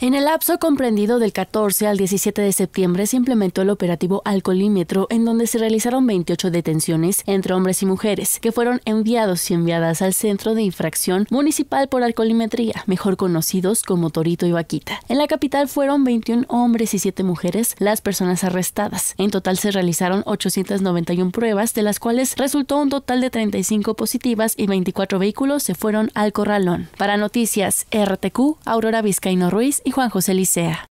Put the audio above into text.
En el lapso comprendido del 14 al 17 de septiembre se implementó el operativo Alcolímetro... en donde se realizaron 28 detenciones entre hombres y mujeres, que fueron enviados y enviadas al Centro de Infracción Municipal por Alcolimetría... mejor conocidos como Torito y Vaquita. En la capital fueron 21 hombres y 7 mujeres las personas arrestadas. En total se realizaron 891 pruebas, de las cuales resultó un total de 35 positivas y 24 vehículos se fueron al corralón. Para noticias RTQ, Aurora Vizcaíno Ruiz Juan José Licea.